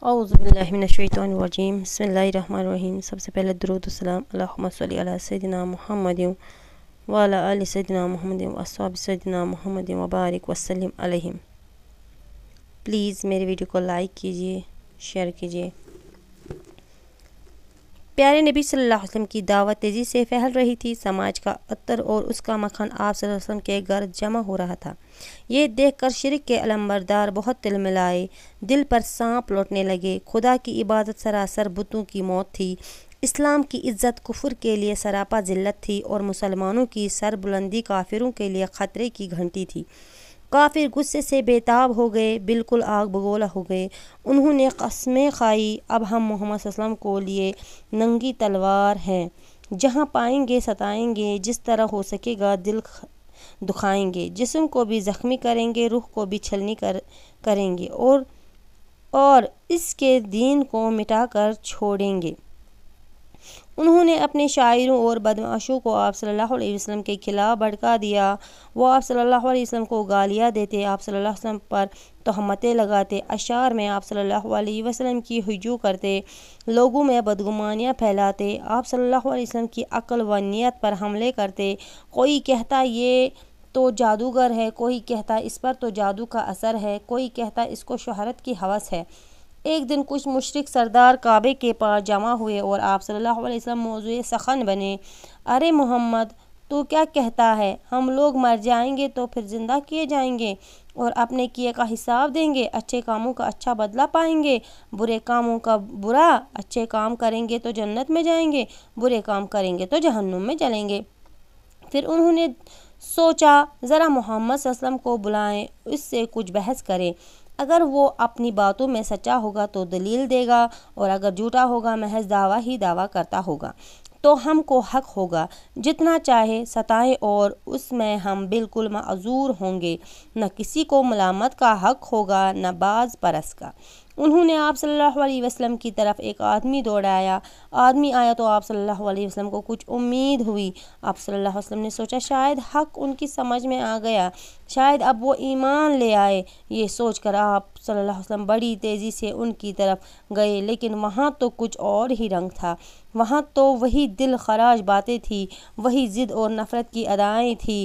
أعوذ بالله من الشيطان الرجيم بسم الله الرحمن الرحيم سب سے درود و سلام اللهم صل على سيدنا محمد وعلى آل سيدنا محمد واصحاب سيدنا محمد وبارك وسلم عليهم Please میرے ویڈیو کو لائک کیجئے شیئر کیجئے प्यारे नबी सल्लल्लाहु अलैहि वसल्लम की दावत तेज़ी से फैल रही थी समाज का अतर और उसका मखान आप वसल्लम के घर जमा हो रहा था ये देखकर शिरक के अलम्बरदार बहुत तिल मिलाए दिल पर सांप लौटने लगे खुदा की इबादत सरासर बुतों की मौत थी इस्लाम की इज्जत कुफर के लिए सरापा जिल्लत थी और मुसलमानों की सरबुलंदी काफिरों के लिए ख़तरे की घंटी थी काफिर गुस्से से बेताब हो गए बिल्कुल आग बगोला हो गए उन्होंने कस्में खाई अब हम मोहम्मद वसलम को लिए नंगी तलवार हैं जहाँ पाएंगे सताएंगे जिस तरह हो सकेगा दिल दुखाएंगे जिसम को भी ज़ख्मी करेंगे रूह को भी छलनी कर करेंगे और और इसके दीन को मिटाकर छोड़ेंगे उन्होंने अपने शायरों और बदमाशों को आप सल्लल्लाहु अलैहि वसल्लम के खिलाफ भड़का दिया वो आप सल्लल्लाहु अलैहि वसल्लम को गालियाँ देते आप सल्लल्लाहु अलैहि वसल्लम पर तहमतें लगाते अशार में आप सल्लल्लाहु अलैहि वसल्लम की हजू करते लोगों में बदगुमानियाँ फैलाते आप सल्लल्लाहु अलैहि वसल्लम की अक्ल व नीयत पर हमले करते कोई कहता ये तो जादूगर है कोई कहता इस पर तो जादू का असर है कोई कहता इसको शहरत की हवस है एक दिन कुछ मुशरक सरदार काबे के पास जमा हुए और आप सल्लल्लाहु अलैहि वसल्लम मौजू सखन बने अरे मोहम्मद तो क्या कहता है हम लोग मर जाएंगे तो फिर ज़िंदा किए जाएंगे और अपने किए का हिसाब देंगे अच्छे कामों का अच्छा बदला पाएंगे बुरे कामों का बुरा अच्छे काम करेंगे तो जन्नत में जाएंगे बुरे काम करेंगे तो जहन्नुम में चलेंगे फिर उन्होंने सोचा ज़रा मोहम्मद को बुलाएं उससे कुछ बहस करें अगर वो अपनी बातों में सच्चा होगा तो दलील देगा और अगर झूठा होगा महज दावा ही दावा करता होगा तो हमको हक होगा जितना चाहे सताए और उसमें हम बिल्कुल मजूर होंगे न किसी को मलामत का हक होगा न बाज परस का उन्होंने आप सल्लल्लाहु अलैहि वसल्लम की तरफ एक आदमी दौड़ाया आदमी आया तो आप सल्लल्लाहु अलैहि वसल्लम को कुछ उम्मीद हुई आप सल्लल्लाहु अलैहि वसल्लम ने सोचा शायद हक उनकी समझ में आ गया शायद अब वो ईमान ले आए ये सोच कर आप सल्लल्लाहु अलैहि वसल्लम बड़ी तेज़ी से उनकी तरफ गए लेकिन वहाँ तो कुछ और ही रंग था वहाँ तो वही दिल खराज बातें थी वही ज़िद और नफ़रत की अदाएँ थी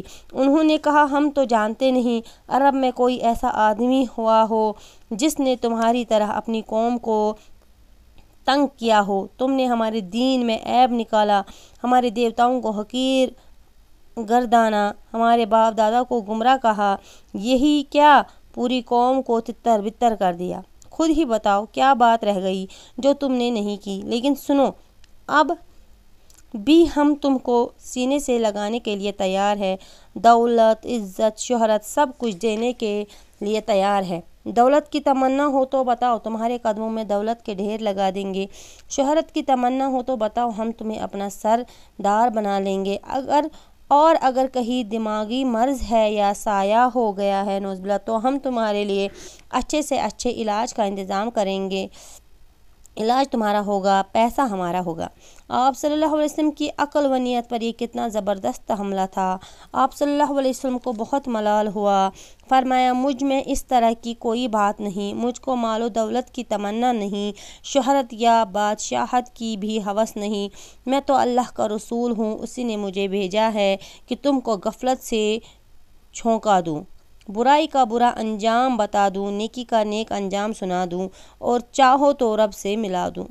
उन्होंने कहा हम तो जानते नहीं अरब में कोई ऐसा आदमी हुआ हो जिसने तुम्हारी तरह अपनी कौम को तंग किया हो तुमने हमारे दीन में ऐब निकाला हमारे देवताओं को हकीर गर्दाना हमारे बाप दादा को गुमराह कहा यही क्या पूरी कौम को तितर बितर कर दिया खुद ही बताओ क्या बात रह गई जो तुमने नहीं की लेकिन सुनो अब भी हम तुमको सीने से लगाने के लिए तैयार है दौलत इज़्ज़त शहरत सब कुछ देने के लिए तैयार है दौलत की तमन्ना हो तो बताओ तुम्हारे कदमों में दौलत के ढेर लगा देंगे शहरत की तमन्ना हो तो बताओ हम तुम्हें अपना सरदार बना लेंगे अगर और अगर कहीं दिमागी मर्ज़ है या साया हो गया है नोज़बिला तो हम तुम्हारे लिए अच्छे से अच्छे इलाज का इंतज़ाम करेंगे इलाज तुम्हारा होगा पैसा हमारा होगा आप सल्लल्लाहु अलैहि वसल्लम की अकल व नीयत पर यह कितना ज़बरदस्त हमला था आप सल्लल्लाहु अलैहि वसल्लम को बहुत मलाल हुआ फरमाया मुझ में इस तरह की कोई बात नहीं मुझको मालो दौलत की तमन्ना नहीं शहरत या बादशाहत की भी हवस नहीं मैं तो अल्लाह का रसूल हूँ उसी ने मुझे भेजा है कि तुमको गफलत से छोंका दूँ बुराई का बुरा अंजाम बता दूँ नेकी का नेक अंजाम सुना दूँ और चाहो तो रब से मिला दूँ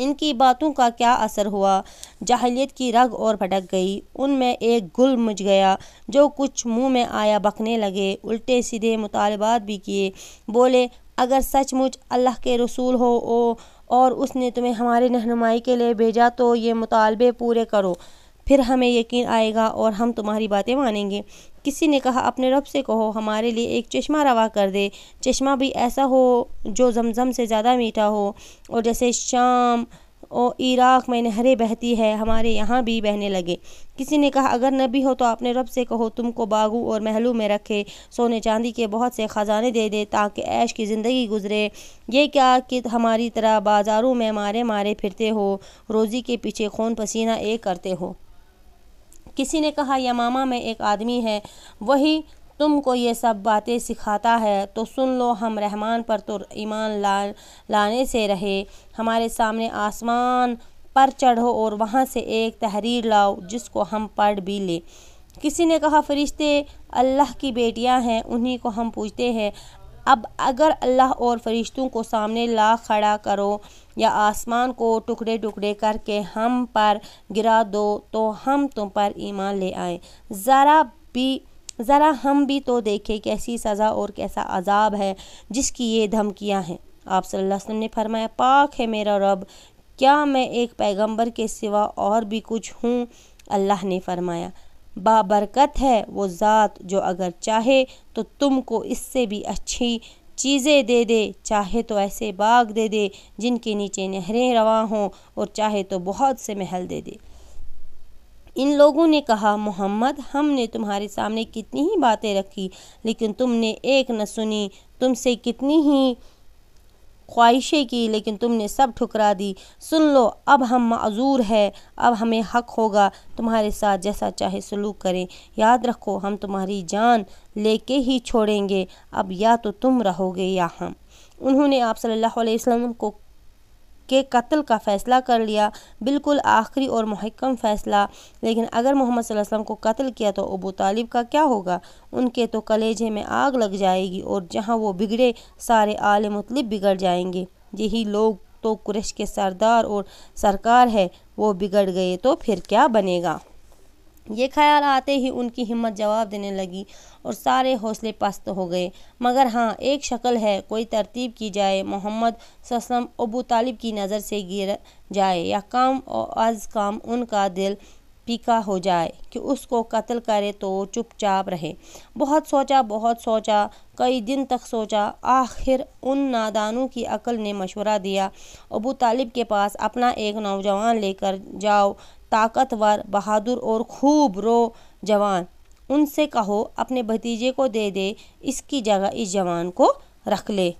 इनकी बातों का क्या असर हुआ जाहलीत की रग और भटक गई उनमें एक गुल मुझ गया जो कुछ मुंह में आया बकने लगे उल्टे सीधे मुतालबात भी किए बोले अगर सचमुच अल्लाह के रसूल हो ओ और उसने तुम्हें हमारी रहनुमाई के लिए भेजा तो ये मुतालबे पूरे करो फिर हमें यकीन आएगा और हम तुम्हारी बातें मानेंगे किसी ने कहा अपने रब से कहो हमारे लिए एक चश्मा रवा कर दे चश्मा भी ऐसा हो जो जमज़म से ज़्यादा मीठा हो और जैसे शाम और इराक में नहरें बहती है हमारे यहाँ भी बहने लगे किसी ने कहा अगर नबी हो तो अपने रब से कहो तुमको बागू और महलू में रखे सोने चांदी के बहुत से ख़जाने दे दे ताकि ऐश की ज़िंदगी गुजरे ये क्या कि हमारी तरह बाज़ारों में मारे मारे फिरते हो रोज़ी के पीछे खून पसीना एक करते हो किसी ने कहा यमामा में एक आदमी है वही तुमको ये सब बातें सिखाता है तो सुन लो हम रहमान पर तो ईमान ला लाने से रहे हमारे सामने आसमान पर चढ़ो और वहाँ से एक तहरीर लाओ जिसको हम पढ़ भी लें किसी ने कहा फरिश्ते अल्लाह की बेटियाँ हैं उन्हीं को हम पूछते हैं अब अगर अल्लाह और फरिश्तों को सामने ला खड़ा करो या आसमान को टुकड़े टुकड़े करके हम पर गिरा दो तो हम तुम पर ईमान ले आए ज़रा भी ज़रा हम भी तो देखें कैसी सज़ा और कैसा अजाब है जिसकी ये धमकियाँ हैं आप सल्लल्लाहु अलैहि वसल्लम ने फरमाया पाक है मेरा रब क्या मैं एक पैगंबर के सिवा और भी कुछ हूँ अल्लाह ने फरमाया बाबरकत है वो ज़ात जो अगर चाहे तो तुमको इससे भी अच्छी चीज़ें दे दे चाहे तो ऐसे बाग दे दे जिनके नीचे नहरें रवा हों और चाहे तो बहुत से महल दे दे इन लोगों ने कहा मोहम्मद हमने तुम्हारे सामने कितनी ही बातें रखी लेकिन तुमने एक न सुनी तुमसे कितनी ही ख्वाहिशें की लेकिन तुमने सब ठुकरा दी सुन लो अब हम मज़ूर है अब हमें हक होगा तुम्हारे साथ जैसा चाहे सलूक करें याद रखो हम तुम्हारी जान लेके ही छोड़ेंगे अब या तो तुम रहोगे या हम उन्होंने आप सल्लल्लाहु अलैहि वसल्लम को के कत्ल का फ़ैसला कर लिया बिल्कुल आखिरी और महकम फ़ैसला लेकिन अगर मोहम्मद वसल्लम को कत्ल किया तो अबू तालिब का क्या होगा उनके तो कलेजे में आग लग जाएगी और जहाँ वो बिगड़े सारे आल मतलब बिगड़ जाएंगे यही लोग तो कुरेश के सरदार और सरकार है वो बिगड़ गए तो फिर क्या बनेगा ये ख्याल आते ही उनकी हिम्मत जवाब देने लगी और सारे हौसले पस्त हो गए मगर हाँ एक शक्ल है कोई तरतीब की जाए मोहम्मद ससम अबू तालिब की नज़र से गिर जाए या काम और अज काम उनका दिल पीका हो जाए कि उसको कत्ल करे तो चुपचाप रहे बहुत सोचा बहुत सोचा कई दिन तक सोचा आखिर उन नादानों की अकल ने मशवरा दिया अबू तालिब के पास अपना एक नौजवान लेकर जाओ ताकतवर बहादुर और खूब रो जवान उनसे कहो अपने भतीजे को दे दे इसकी जगह इस जवान को रख ले